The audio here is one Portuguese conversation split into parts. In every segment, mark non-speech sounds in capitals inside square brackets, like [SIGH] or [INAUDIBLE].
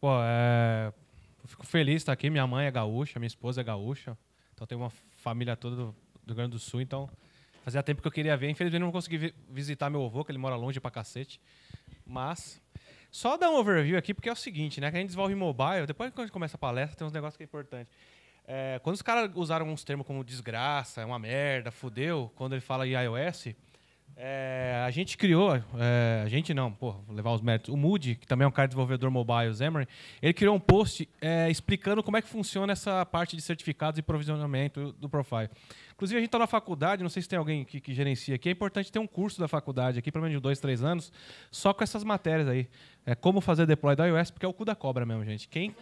Pô, é... fico feliz de estar aqui. Minha mãe é gaúcha, minha esposa é gaúcha. Então tem uma família toda do, do Rio Grande do Sul. Então fazia tempo que eu queria ver. Infelizmente não consegui vi visitar meu avô, que ele mora longe pra cacete. Mas só dar um overview aqui, porque é o seguinte, né? Que a gente desenvolve mobile, depois que a gente começa a palestra, tem uns negócios que é importante. É, quando os caras usaram uns termos como desgraça, é uma merda, fudeu, quando ele fala em iOS, é, a gente criou, é, a gente não, pô, levar os méritos. O Moody, que também é um cara desenvolvedor mobile, o Xamarin, ele criou um post é, explicando como é que funciona essa parte de certificados e provisionamento do profile. Inclusive, a gente está na faculdade, não sei se tem alguém que, que, gerencia aqui, é importante ter um curso da faculdade aqui, pelo menos de dois, três anos, só com essas matérias aí. É, como fazer deploy da iOS, porque é o cu da cobra mesmo, gente. Quem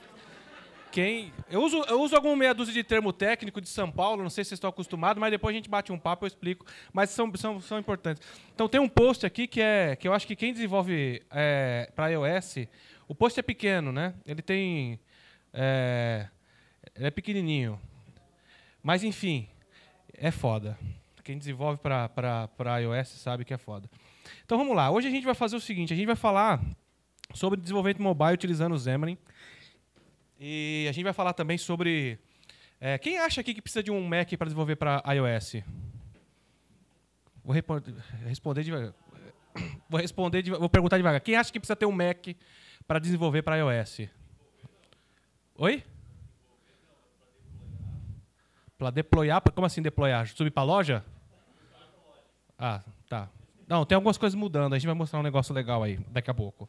quem. Eu uso, eu uso algum meia dúzia de termo técnico de São Paulo, não sei se vocês estão acostumados, mas depois a gente bate um papo e eu explico. Mas são, são, são importantes. Então tem um post aqui que é. que eu acho que quem desenvolve é, para iOS. O post é pequeno, né? Ele tem. É, ele é pequenininho. Mas enfim, é foda. Quem desenvolve para iOS sabe que é foda. Então vamos lá. Hoje a gente vai fazer o seguinte: a gente vai falar sobre desenvolvimento mobile utilizando o Xamarin. E a gente vai falar também sobre. É, quem acha aqui que precisa de um Mac para desenvolver para iOS? Vou responder devagar. [COUGHS] Vou responder, vou perguntar devagar. Quem acha que precisa ter um Mac para desenvolver para iOS? Oi? Para deployar? Como assim deployar? Subir para a loja? Ah, tá. Não, tem algumas coisas mudando. A gente vai mostrar um negócio legal aí daqui a pouco.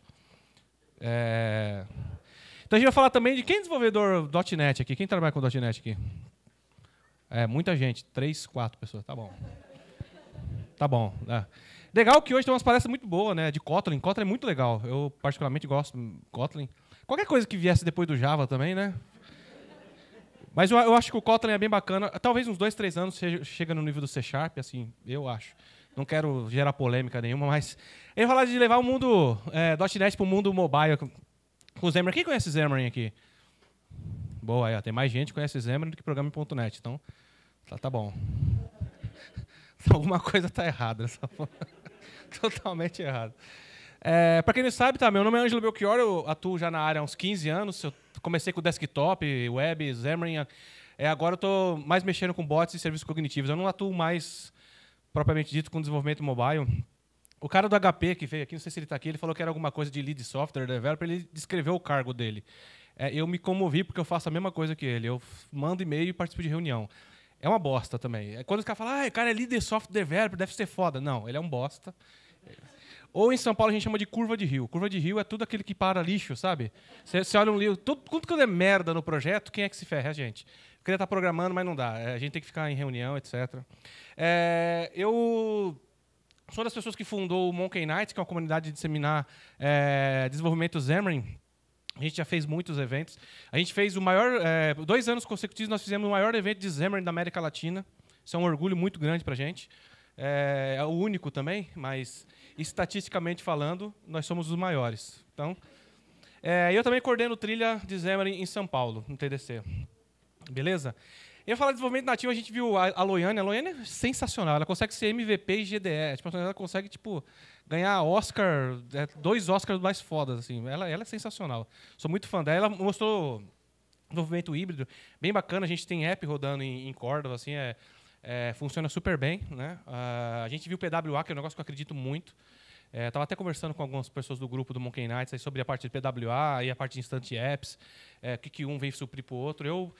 É... Então a gente vai falar também de quem é desenvolvedor .NET aqui, quem trabalha com .NET aqui? É, muita gente, três, quatro pessoas, tá bom. Tá bom. É. Legal que hoje tem umas palestras muito boas, né, de Kotlin. Kotlin é muito legal, eu particularmente gosto de Kotlin. Qualquer coisa que viesse depois do Java também, né? Mas eu, eu acho que o Kotlin é bem bacana. Talvez uns dois, três anos chega no nível do C Sharp, assim, eu acho. Não quero gerar polêmica nenhuma, mas... ia falar de levar o mundo é, .NET para o mundo mobile, com o Xamarin. Quem conhece Xamarin aqui? Boa, aí, ó, tem mais gente que conhece Xamarin do que programa.net. Então, tá, tá bom. [LAUGHS] Então, alguma coisa tá errada nessa [LAUGHS] Totalmente errada É, para quem não sabe, tá, meu nome é Ângelo Belchior, eu atuo já na área há uns 15 anos. Eu comecei com desktop, web, Xamarin. É, agora eu tô mais mexendo com bots e serviços cognitivos. Eu não atuo mais propriamente dito com desenvolvimento mobile. O cara do HP que veio aqui, não sei se ele está aqui, ele falou que era alguma coisa de lead software developer, ele descreveu o cargo dele. É, eu me comovi porque eu faço a mesma coisa que ele. Eu mando e-mail e participo de reunião. É uma bosta também. É quando os caras falam, ah, o cara é lead software developer, deve ser foda. Não, ele é um bosta. Ou em São Paulo a gente chama de curva de rio. Curva de rio é tudo aquele que para lixo, sabe? Você olha um livro, tudo, tudo que é merda no projeto, quem é que se ferra? É a gente. Eu queria estar tá programando, mas não dá. É, a gente tem que ficar em reunião, etc. É, eu sou das pessoas que fundou o Monkey Knights, que é uma comunidade de disseminar é, desenvolvimento Xamarin. A gente já fez muitos eventos. A gente fez o maior... É, dois anos consecutivos, nós fizemos o maior evento de Xamarin da América Latina. Isso é um orgulho muito grande para a gente. É, é, o único também, mas estatisticamente falando, nós somos os maiores. Então, é, eu também coordeno trilha de Xamarin em São Paulo, no TDC. Beleza? E eu falar de desenvolvimento nativo, a gente viu a, Loiane. A Loiane é sensacional. Ela consegue ser MVP e GDE. Tipo, ela consegue, tipo, ganhar Oscar, é, dois Oscars mais fodas, assim. Ela, ela é sensacional. Sou muito fã dela. Ela mostrou desenvolvimento híbrido, bem bacana. A gente tem app rodando em, em assim, é, é, funciona super bem, né? Uh, a gente viu o PWA, que é um negócio que eu acredito muito. É, tava até conversando com algumas pessoas do grupo do Monkey Nights sobre a parte de PWA e a parte de Instant Apps, é, o é, que, que um vem suprir para o outro. Eu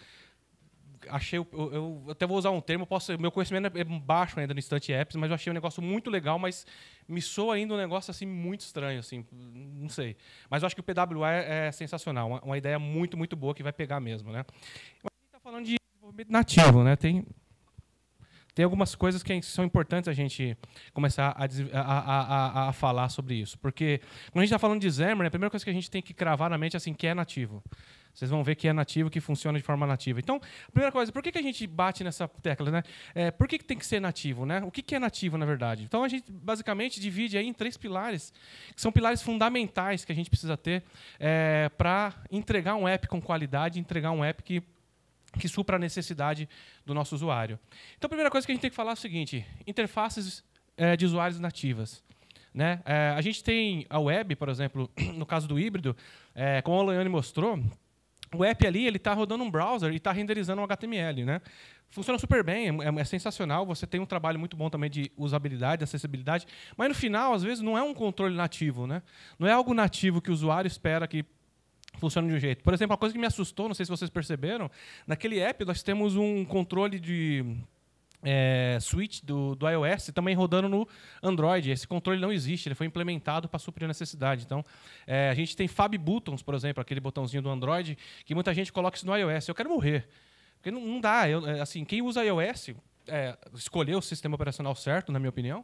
achei. Eu, eu, até vou usar um termo, posso, meu conhecimento é, é baixo ainda no instante apps, mas eu achei um negócio muito legal, mas me soa ainda um negócio assim muito estranho, assim. Não sei. Mas eu acho que o PWA é, é sensacional, uma, uma, ideia muito, muito boa que vai pegar mesmo, né? Mas a gente está falando de desenvolvimento nativo, né? Tem, tem algumas coisas que é, são importantes a gente começar a, a, a, a falar sobre isso. Porque quando a gente está falando de Xamarin, a primeira coisa que a gente tem que cravar na mente é assim, que é nativo. Vocês vão ver que é nativo, que funciona de forma nativa. Então, primeira coisa, por que, que a gente bate nessa tecla? Né? É, por que, que tem que ser nativo? Né? O que, que é nativo, na verdade? Então, a gente basicamente divide aí em três pilares, que são pilares fundamentais que a gente precisa ter é, para entregar um app com qualidade, entregar um app que que supra a necessidade do nosso usuário. Então, a primeira coisa que a gente tem que falar é o seguinte: interfaces é, de usuários nativas. Né? É, a gente tem a web, por exemplo, [CLEARS THROAT] no caso do híbrido, é, como a Leone mostrou, o app ali ele está rodando um browser e está renderizando um HTML, né? Funciona super bem, é, é, é, sensacional. Você tem um trabalho muito bom também de usabilidade, de acessibilidade, mas no final, às vezes, não é um controle nativo, né? Não é algo nativo que o usuário espera que funcione de um jeito. Por exemplo, uma coisa que me assustou, não sei se vocês perceberam, naquele app nós temos um controle de é, Switch do, do iOS também rodando no Android. Esse controle não existe, ele foi implementado para suprir a necessidade. Então, é, a gente tem Fab Buttons, por exemplo, aquele botãozinho do Android, que muita gente coloca isso no iOS. Eu quero morrer. Porque não, não dá. Eu, é, assim, quem usa iOS é, escolheu o sistema operacional certo, na minha opinião.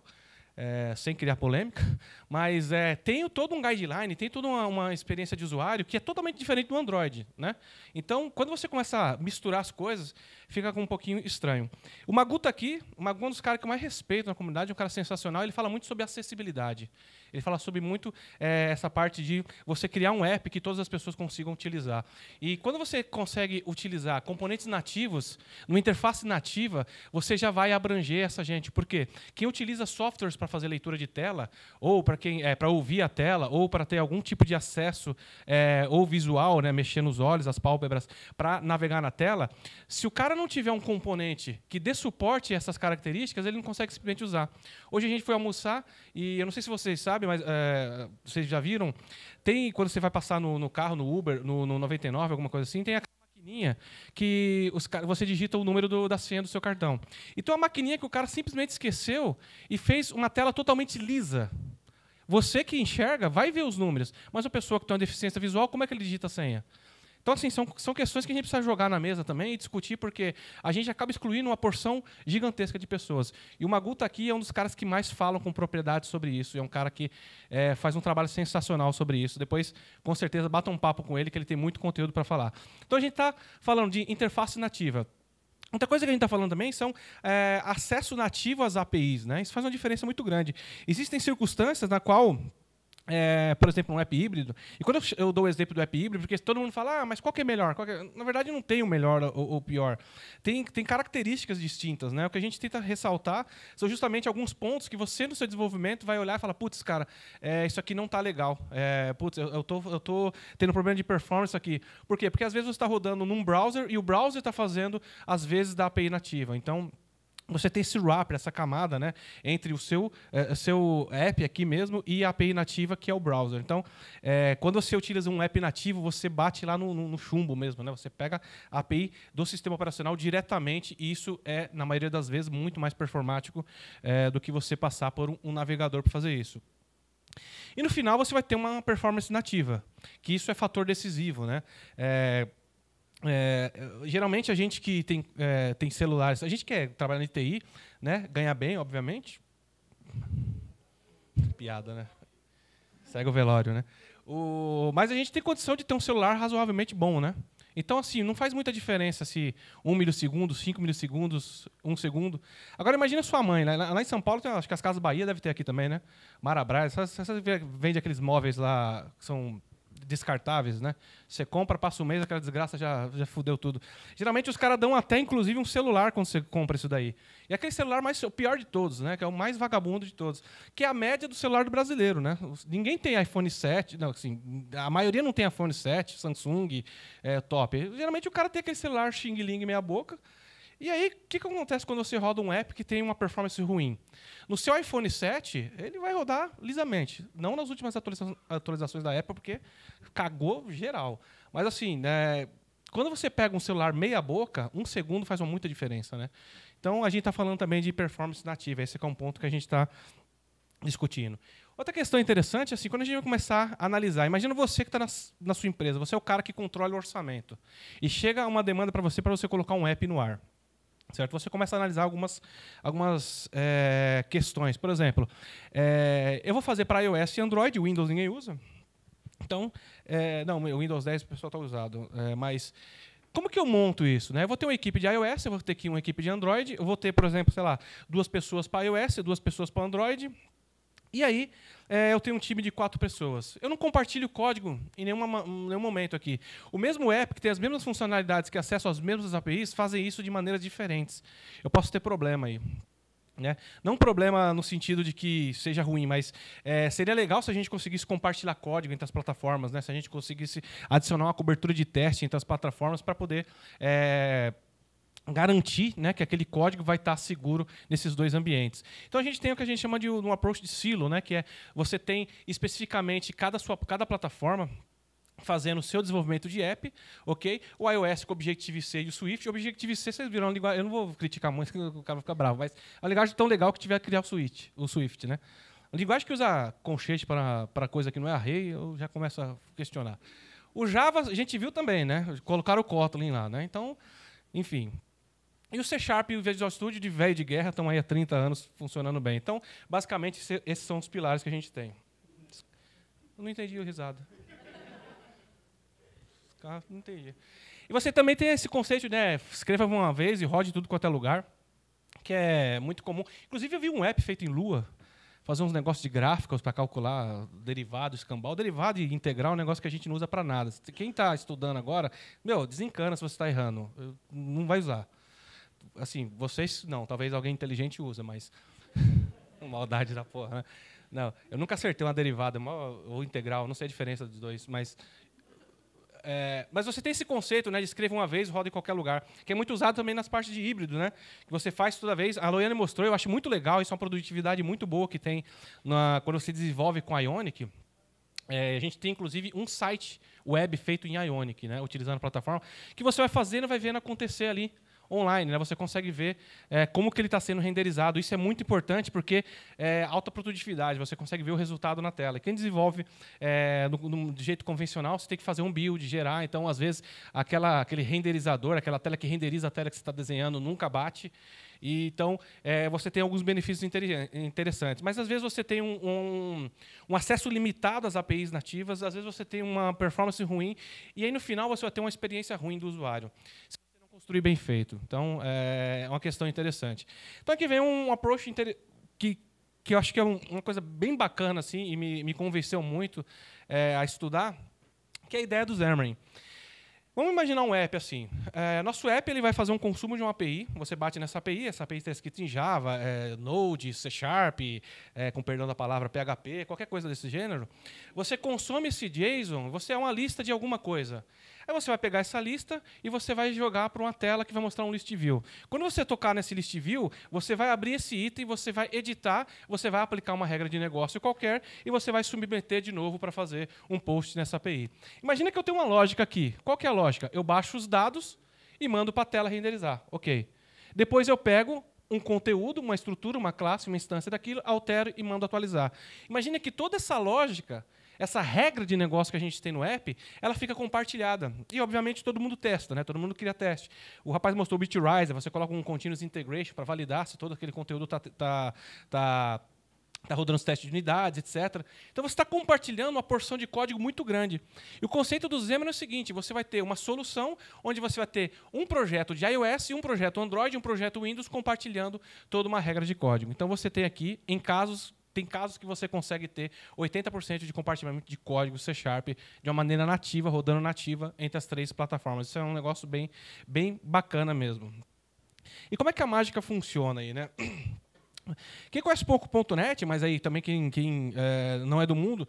É, sem criar polêmica, [LAUGHS] mas é, tem todo um guideline, tem toda uma, uma, experiência de usuário que é totalmente diferente do Android. Né? Então, quando você começa a misturar as coisas, fica com um pouquinho estranho. O Maguta aqui, é um dos caras que eu mais respeito na comunidade, é um cara sensacional, ele fala muito sobre acessibilidade. Ele fala sobre muito é, essa parte de você criar um app que todas as pessoas consigam utilizar. E quando você consegue utilizar componentes nativos, numa interface nativa, você já vai abranger essa gente. Porque quem utiliza softwares para fazer leitura de tela, ou para quem é, para ouvir a tela, ou para ter algum tipo de acesso é, ou visual, né, mexer nos olhos, as pálpebras, para navegar na tela, se o cara não não tiver um componente que dê suporte a essas características, ele não consegue simplesmente usar. Hoje a gente foi almoçar e eu não sei se vocês sabem, mas é, vocês já viram, tem quando você vai passar no, no carro, no Uber, no, no, 99, alguma coisa assim, tem a maquininha que os, você digita o número do, da senha do seu cartão. Então a maquininha que o cara simplesmente esqueceu e fez uma tela totalmente lisa. Você que enxerga vai ver os números, mas a pessoa que tem uma deficiência visual, como é que ele digita a senha? Então, assim, são, são questões que a gente precisa jogar na mesa também e discutir, porque a gente acaba excluindo uma porção gigantesca de pessoas. E o Maguta tá aqui é um dos caras que mais falam com propriedade sobre isso. É um cara que é, faz um trabalho sensacional sobre isso. Depois, com certeza, bata um papo com ele, que ele tem muito conteúdo para falar. Então, a gente está falando de interface nativa. Outra coisa que a gente está falando também são é, acesso nativo às APIs. Né? Isso faz uma diferença muito grande. Existem circunstâncias na qual é, por exemplo, um app híbrido. E quando eu, dou o exemplo do app híbrido, porque todo mundo fala, ah, mas qual que é melhor? Que... É- Na verdade, não tem o melhor ou, o pior. Tem, tem características distintas, né? O que a gente tenta ressaltar são justamente alguns pontos que você, no seu desenvolvimento, vai olhar e falar, putz, cara, é, isso aqui não está legal. É, putz, eu, estou tô, eu tô tendo problema de performance aqui. Por quê? Porque às vezes você está rodando num browser e o browser está fazendo, às vezes, da API nativa. Então, você tem esse wrapper, essa camada, né, entre o seu, é, seu app aqui mesmo e a API nativa, que é o browser. Então, é, quando você utiliza um app nativo, você bate lá no, no, no, chumbo mesmo, né? Você pega a API do sistema operacional diretamente e isso é, na maioria das vezes, muito mais performático é, do que você passar por um, um navegador para fazer isso. E no final você vai ter uma performance nativa, que isso é fator decisivo, né? É, é, geralmente a gente que tem, é, tem celulares, a gente que é, trabalha na TI, né? Ganha bem, obviamente. Piada, né? Segue o velório, né? O, mas a gente tem condição de ter um celular razoavelmente bom, né? Então, assim, não faz muita diferença se 1 milissegundo, 5 milissegundos, 1 segundo. Agora, imagina sua mãe. Né? Lá, lá em São Paulo, tem, acho que as Casas Bahia deve ter aqui também, né? Marabras, essas, vende aqueles móveis lá que são descartáveis, né? Você compra, passa um mês, aquela desgraça já, já fudeu tudo. Geralmente os caras dão até, inclusive, um celular quando você compra isso daí. E é aquele celular mais o pior de todos, né? Que é o mais vagabundo de todos. Que é a média do celular do brasileiro, né? Ninguém tem iPhone 7, não, assim, a maioria não tem iPhone 7, Samsung, é, top. Geralmente o cara tem aquele celular xing-ling meia boca, e aí, o que, que acontece quando você roda um app que tem uma performance ruim? No seu iPhone 7, ele vai rodar lisamente. Não nas últimas atualiza atualizações da Apple, porque cagou geral. Mas assim, né, quando você pega um celular meia boca, um segundo faz uma muita diferença. Né? Então, a gente está falando também de performance nativa. Esse é um ponto que a gente está discutindo. Outra questão interessante, assim, quando a gente vai começar a analisar, imagina você que está na, na sua empresa, você é o cara que controla o orçamento, e chega uma demanda para você para você colocar um app no ar certo? Você começa a analisar algumas, algumas é, questões. Por exemplo, é, eu vou fazer para iOS e Android, Windows ninguém usa. Então, é, não, o Windows 10 o pessoal está usado, mas como que eu monto isso? Né? Eu vou ter uma equipe de iOS, eu vou ter aqui uma equipe de Android, eu vou ter, por exemplo, sei lá, duas pessoas para iOS, duas pessoas para Android, e aí é, eu tenho um time de quatro pessoas. Eu não compartilho código em nenhuma, nenhum momento aqui. O mesmo app que tem as mesmas funcionalidades, que acessa as mesmas APIs, fazem isso de maneiras diferentes. Eu posso ter problema aí. Né? Não problema no sentido de que seja ruim, mas é, seria legal se a gente conseguisse compartilhar código entre as plataformas, né? se a gente conseguisse adicionar uma cobertura de teste entre as plataformas para poder é, garantir né, que aquele código vai estar seguro nesses dois ambientes. Então a gente tem o que a gente chama de um approach de silo, né, que é você tem especificamente cada, sua, cada plataforma fazendo o seu desenvolvimento de app, ok? O iOS com o Objective-C e o Swift. O Objective-C, vocês viram a linguagem... Eu não vou criticar muito, [LAUGHS] o cara vai ficar bravo, mas a linguagem é tão legal que tiver que criar o Swift, o Swift né? A linguagem que usa conchete para coisa que não é array, eu já começo a questionar. O Java, a gente viu também, né? Colocaram o Kotlin lá, né? Então, enfim, e o C Sharp e o Visual Studio, de velho de guerra, estão aí há 30 anos funcionando bem. Então, basicamente, esses são os pilares que a gente tem. Eu não entendi o risada. Ah, não entendi. E você também tem esse conceito, né? Escreva uma vez e rode tudo quanto é lugar, que é muito comum. Inclusive, eu vi um app feito em Lua, fazer uns negócios de gráficos para calcular derivado, escambau. Derivado e integral é um negócio que a gente não usa para nada. Quem está estudando agora, meu, desencana se você está errando. Não vai usar assim, vocês não, talvez alguém inteligente usa, mas [LAUGHS] maldade da porra, né? Não, eu nunca acertei uma derivada ou integral, não sei a diferença dos dois, mas é, mas você tem esse conceito, né, de escreva uma vez, roda em qualquer lugar, que é muito usado também nas partes de híbrido, né? Que você faz toda vez. A Loiane mostrou, eu acho muito legal, isso é uma produtividade muito boa que tem na, quando você desenvolve com Ionic. É, a gente tem inclusive um site web feito em Ionic, né, utilizando a plataforma, que você vai fazendo, vai vendo acontecer ali online, né? Você consegue ver é, como que ele está sendo renderizado. Isso é muito importante porque é alta produtividade, você consegue ver o resultado na tela. E quem desenvolve é, no, no, de jeito convencional, você tem que fazer um build, gerar. Então, às vezes, aquela, aquele renderizador, aquela tela que renderiza a tela que você está desenhando, nunca bate. E, então, é, você tem alguns benefícios interessantes. Mas, às vezes, você tem um, um, um, acesso limitado às APIs nativas, às vezes, você tem uma performance ruim, e aí, no final, você vai ter uma experiência ruim do usuário construir bem feito. Então, é uma questão interessante. Então, aqui vem um approach que, que eu acho que é um, uma coisa bem bacana assim, e me, me convenceu muito é, a estudar, que é a ideia do Xamarin. Vamos imaginar um app assim. É, nosso app ele vai fazer um consumo de uma API. Você bate nessa API, essa API está escrita em Java, é, Node, C Sharp, é, com perdão da palavra, PHP, qualquer coisa desse gênero. Você consome esse JSON, você é uma lista de alguma coisa. Aí você vai pegar essa lista e você vai jogar para uma tela que vai mostrar um list view. Quando você tocar nesse list view, você vai abrir esse item, você vai editar, você vai aplicar uma regra de negócio qualquer e você vai submeter de novo para fazer um post nessa API. Imagina que eu tenho uma lógica aqui. Qual que é a lógica? Eu baixo os dados e mando para a tela renderizar. OK. Depois eu pego um conteúdo, uma estrutura, uma classe, uma instância daquilo, altero e mando atualizar. Imagina que toda essa lógica essa regra de negócio que a gente tem no app, ela fica compartilhada. E, obviamente, todo mundo testa, né? Todo mundo cria teste. O rapaz mostrou o BitRiser, você coloca um Continuous Integration para validar se todo aquele conteúdo está tá, tá, tá, rodando os testes de unidades, etc. Então você está compartilhando uma porção de código muito grande. E o conceito do Xamarin é o seguinte: você vai ter uma solução onde você vai ter um projeto de iOS, um projeto Android, um projeto Windows compartilhando toda uma regra de código. Então você tem aqui, em casos tem casos que você consegue ter 80% de compartilhamento de código C Sharp de uma maneira nativa, rodando nativa entre as três plataformas. Isso é um negócio bem, bem bacana mesmo. E como é que a mágica funciona aí, né? Quem conhece pouco .NET, mas aí também quem, quem é, não é do mundo,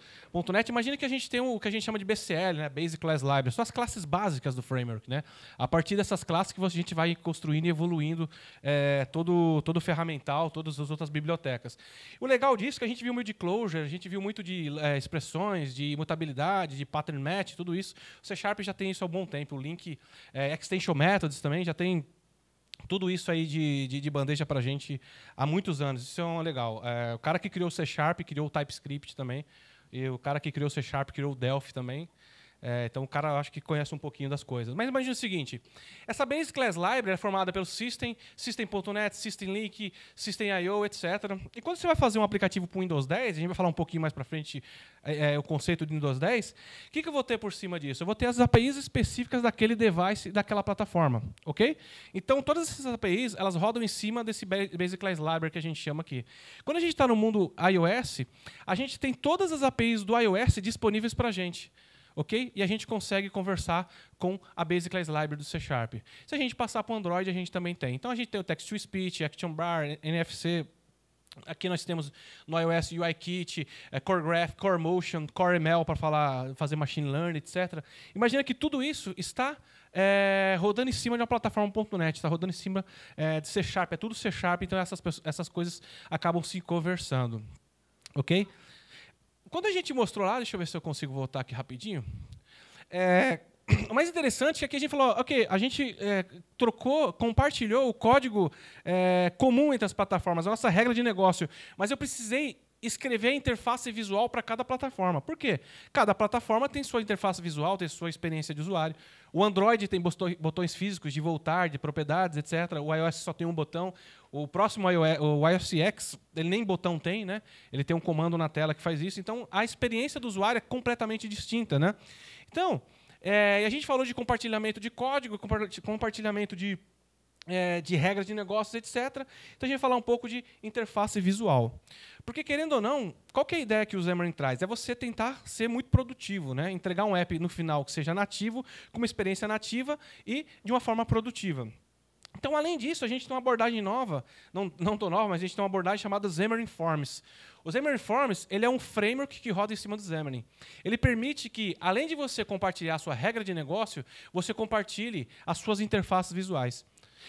.NET, imagina que a gente tem o que a gente chama de BCL, né? Basic Class Library, são as classes básicas do framework, né? A partir dessas classes que a gente vai construindo e evoluindo é, todo, todo o ferramental, todas as outras bibliotecas. O legal disso é que a gente viu muito de closure, a gente viu muito de é, expressões, de imutabilidade, de pattern match, tudo isso. O C Sharp já tem isso há um bom tempo. O Link é, Extension Methods também já tem tudo isso aí de, de, de bandeja para a gente há muitos anos. Isso é um legal. É, o cara que criou o C Sharp criou o TypeScript também. E o cara que criou o C Sharp criou o Delphi também. É, então o cara acho que conhece um pouquinho das coisas. Mas imagine o seguinte: essa Basic Class Library é formada pelo System, System.net, Systemlink, System.io, etc. E quando você vai fazer um aplicativo para o Windows 10, a gente vai falar um pouquinho mais para frente é, é, o conceito do Windows 10, o que, que eu vou ter por cima disso? Eu vou ter as APIs específicas daquele device, daquela plataforma, ok? Então todas essas APIs elas rodam em cima desse Basic Class Library que a gente chama aqui. Quando a gente está no mundo iOS, a gente tem todas as APIs do iOS disponíveis para a gente ok? E a gente consegue conversar com a Basic Class Library do C Sharp. Se a gente passar para o Android, a gente também tem. Então a gente tem o Text-to-Speech, Action Bar, NFC, Aqui nós temos no iOS UIKit, eh, Core Graph, Core Motion, Core ML para falar, fazer machine learning, etc. Imagina que tudo isso está é, rodando em cima de uma plataforma.net, está rodando em cima é, de C Sharp, é tudo C Sharp, então essas, essas coisas acabam se conversando. Ok? quando a gente mostrou lá, deixa eu ver se eu consigo voltar aqui rapidinho. É, [CLEARS THROAT] o mais interessante é que a gente falou, ok, a gente é, trocou, compartilhou o código é, comum entre as plataformas, a nossa regra de negócio, mas eu precisei escrever a interface visual para cada plataforma. Por quê? Cada plataforma tem sua interface visual, tem sua experiência de usuário. O Android tem botões físicos de voltar, de propriedades, etc. O iOS só tem um botão. O próximo iOS, o X, ele nem botão tem, né? Ele tem um comando na tela que faz isso. Então, a experiência do usuário é completamente distinta, né? Então, é, a gente falou de compartilhamento de código, compartilhamento de, é, de regras de negócios, etc. Então a gente vai falar um pouco de interface visual. Porque, querendo ou não, qual é a ideia que o Xamarin traz? É você tentar ser muito produtivo, né? entregar um app no final que seja nativo, com uma experiência nativa e de uma forma produtiva. Então, além disso, a gente tem uma abordagem nova, não, não tão nova, mas a gente tem uma abordagem chamada Xamarin Forms. O Xamarin Forms ele é um framework que roda em cima do Xamarin. Ele permite que, além de você compartilhar a sua regra de negócio, você compartilhe as suas interfaces visuais.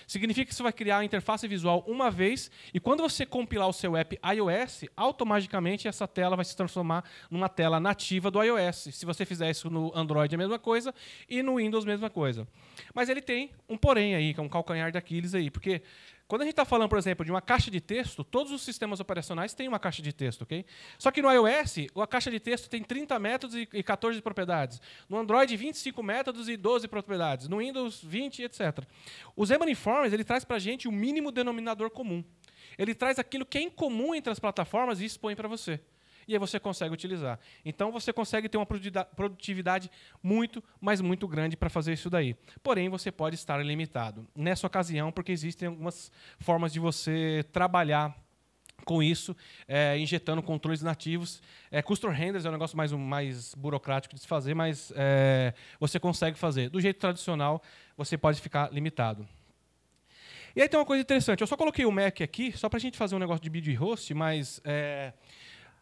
Significa que você vai criar a interface visual uma vez e quando você compilar o seu app iOS, automaticamente essa tela vai se transformar numa tela nativa do iOS. Se você fizer isso no Android é a mesma coisa e no Windows a mesma coisa. Mas ele tem um porém aí, que é um calcanhar de Aquiles aí, porque quando a gente está falando, por exemplo, de uma caixa de texto, todos os sistemas operacionais têm uma caixa de texto, ok? Só que no iOS, a caixa de texto tem 30 métodos e 14 propriedades. No Android, 25 métodos e 12 propriedades. No Windows, 20, etc. O Xamarin Informs, ele traz para a gente o mínimo denominador comum. Ele traz aquilo que é incomum entre as plataformas e expõe para você e aí você consegue utilizar. Então você consegue ter uma produtividade muito, mas muito grande para fazer isso daí. Porém, você pode estar limitado nessa ocasião, porque existem algumas formas de você trabalhar com isso, é, injetando controles nativos. É, custom renders é um negócio mais, mais burocrático de se fazer, mas é, você consegue fazer. Do jeito tradicional, você pode ficar limitado. E aí tem uma coisa interessante. Eu só coloquei o Mac aqui, só para a gente fazer um negócio de bid host, mas é,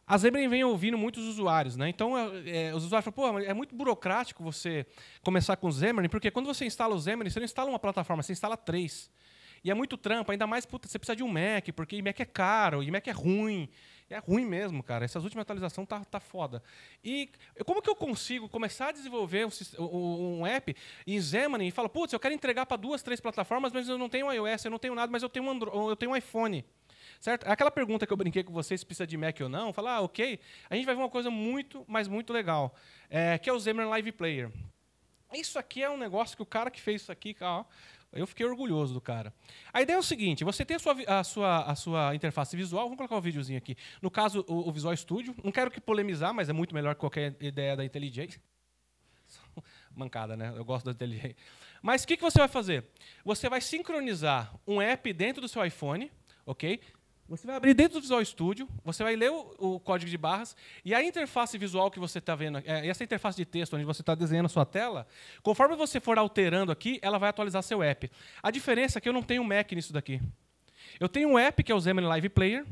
a Zebra vem ouvindo muitos usuários, né? Então, é, é os usuários falam, pô, é muito burocrático você começar com o Xamarin, porque quando você instala o Xamarin, você não instala uma plataforma, você instala três. E é muito trampo, ainda mais, puta, você precisa de um Mac, porque Mac é caro, Mac é ruim. É ruim mesmo, cara. Essas últimas atualizações tá, tá foda. E como que eu consigo começar a desenvolver um, um app em Xamarin e falar: putz, eu quero entregar para duas, três plataformas, mas eu não tenho iOS, eu não tenho nada, mas eu tenho um, Android, eu tenho um iPhone certo? Aquela pergunta que eu brinquei com vocês, se precisa de Mac ou não, falar, ah, ok, a gente vai ver uma coisa muito, mas muito legal, é, que é o Xamarin Live Player. Isso aqui é um negócio que o cara que fez isso aqui, ó, eu fiquei orgulhoso do cara. A ideia é o seguinte: você tem a sua, a sua, a sua interface visual, vamos colocar um videozinho aqui. No caso, o, o Visual Studio. Não quero que polemizar, mas é muito melhor que qualquer ideia da IntelliJ. [LAUGHS] Mancada, né? Eu gosto da IntelliJ. Mas o que, que você vai fazer? Você vai sincronizar um app dentro do seu iPhone, ok? Você vai abrir dentro do Visual Studio, você vai ler o, o código de barras e a interface visual que você está vendo, é, essa interface de texto onde você está desenhando a sua tela, conforme você for alterando aqui, ela vai atualizar seu app. A diferença é que eu não tenho Mac nisso daqui. Eu tenho um app que é o Xamarin Live Player,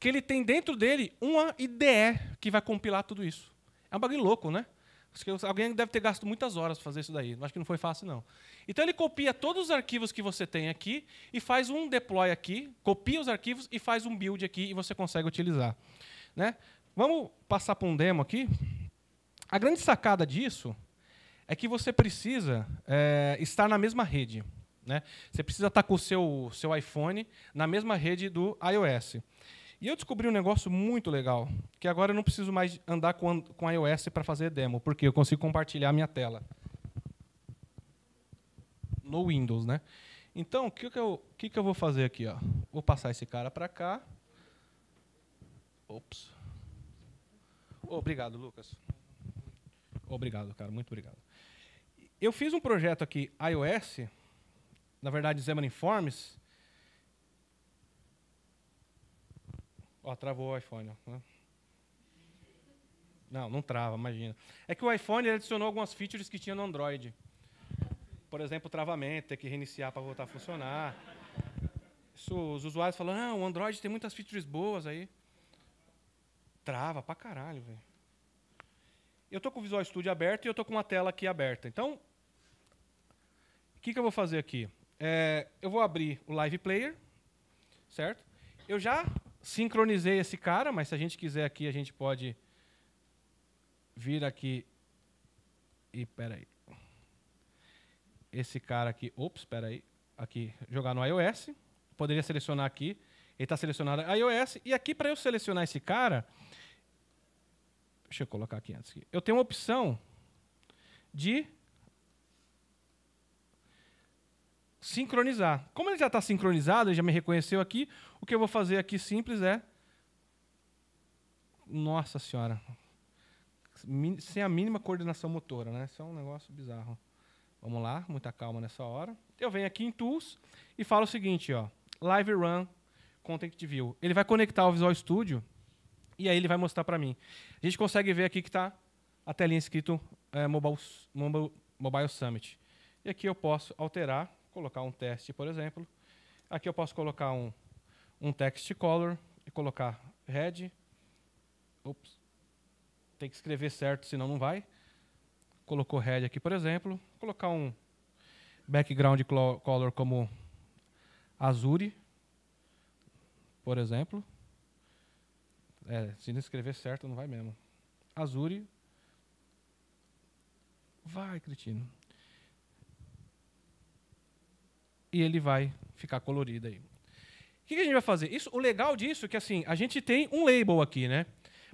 que ele tem dentro dele uma IDE que vai compilar tudo isso. É um bagulho louco, né? Alguém deve ter gasto muitas horas para fazer isso daí. Acho que não foi fácil, não. Então ele copia todos os arquivos que você tem aqui e faz um deploy aqui, copia os arquivos e faz um build aqui e você consegue utilizar. Né? Vamos passar para um demo aqui. A grande sacada disso é que você precisa é, estar na mesma rede. Né? Você precisa estar tá com o seu, seu iPhone na mesma rede do iOS. E eu descobri um negócio muito legal, que agora eu não preciso mais andar com, com iOS para fazer demo, porque eu consigo compartilhar a minha tela. No Windows, né? Então, o que, que, eu, que, que eu vou fazer aqui? Ó? Vou passar esse cara para cá. Ops. Obrigado, Lucas. Obrigado, cara. Muito obrigado. Eu fiz um projeto aqui, iOS, na verdade, Xamarin Forms, Ó, travou o iPhone. Ó. Né? Não, não trava, imagina. É que o iPhone adicionou algumas features que tinha no Android. Por exemplo, travamento, ter que reiniciar para voltar a funcionar. Isso, os usuários falam, não, o Android tem muitas features boas aí. Trava pra caralho, velho. Eu tô com o Visual Studio aberto e eu tô com uma tela aqui aberta. Então, o que, que eu vou fazer aqui? É, eu vou abrir o Live Player, certo? Eu já sincronizei esse cara, mas se a gente quiser aqui, a gente pode vir aqui e peraí. Esse cara aqui, ops, peraí, aqui, jogar no iOS. Poderia selecionar aqui, ele está selecionado iOS. E aqui, para eu selecionar esse cara, deixa eu colocar aqui antes. Eu tenho uma opção de sincronizar. Como ele já está sincronizado, ele já me reconheceu aqui, o que eu vou fazer aqui simples é... Nossa senhora. Sem a mínima coordenação motora, né? Isso é um negócio bizarro. Vamos lá, muita calma nessa hora. Eu venho aqui em Tools e falo o seguinte, ó. Live Run Content View. Ele vai conectar o Visual Studio e aí ele vai mostrar para mim. A gente consegue ver aqui que está a telinha escrito é, Mobile, Mobile Summit. E aqui eu posso alterar colocar um teste, por exemplo. Aqui eu posso colocar um, um text color e colocar red. Ops. Tem que escrever certo, senão não vai. Colocou red aqui, por exemplo. Colocar um background color como azure, por exemplo. É, se não escrever certo, não vai mesmo. Azure. Vai, cretino. e ele vai ficar colorido aí. O que, a gente vai fazer? Isso, o legal disso é que assim, a gente tem um label aqui, né?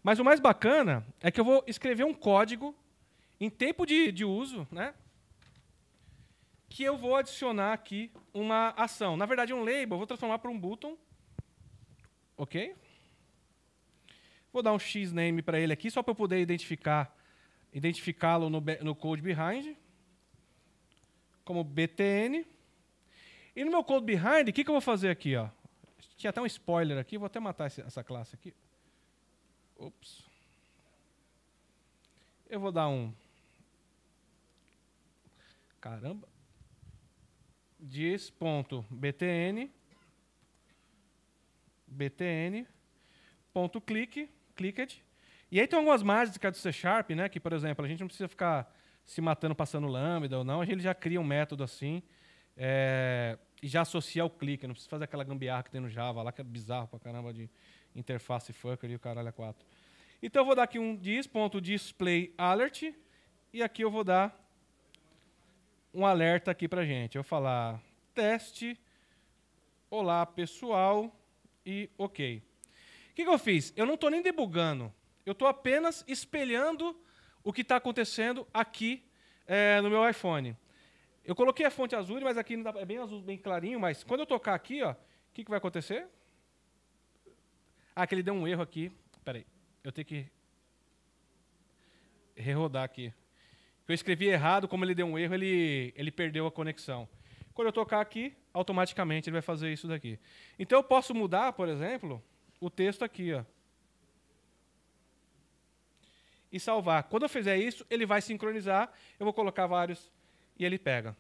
Mas o mais bacana é que eu vou escrever um código em tempo de, de uso, né? Que eu vou adicionar aqui uma ação. Na verdade, um label eu vou transformar para um button. Ok? Vou dar um xname para ele aqui, só para eu poder identificar, identificá-lo no, no code behind, como btn. E no meu Code Behind, o que, que eu vou fazer aqui? Ó? Tinha até um spoiler aqui, vou até matar essa classe aqui. Ops. Eu vou dar um. Caramba. Diz.btn. btn. Ponto Clicked. E aí tem algumas margens do C Sharp, né? Que, por exemplo, a gente não precisa ficar se matando passando lambda ou não. A gente já cria um método assim. É, e já associar o clique. Não precisa fazer aquela gambiarra que tem no Java lá, que é bizarro pra caramba de interface fucker e o caralho é quatro. Então eu vou dar aqui um dis.displayAlert e aqui eu vou dar um alerta aqui pra gente. Eu vou falar teste, olá pessoal e ok. O que, que eu fiz? Eu não estou nem debugando, eu estou apenas espelhando o que está acontecendo aqui é, no meu iPhone. Eu coloquei a fonte azul, mas aqui dá, é bem azul, bem clarinho, mas quando eu tocar aqui, ó, o que, que vai acontecer? Ah, que ele deu um erro aqui. Peraí, eu tenho que rerodar aqui. Eu escrevi errado, como ele deu um erro, ele, ele perdeu a conexão. Quando eu tocar aqui, automaticamente ele vai fazer isso daqui. Então eu posso mudar, por exemplo, o texto aqui, ó. E salvar. Quando eu fizer isso, ele vai sincronizar. Eu vou colocar vários e ele pega.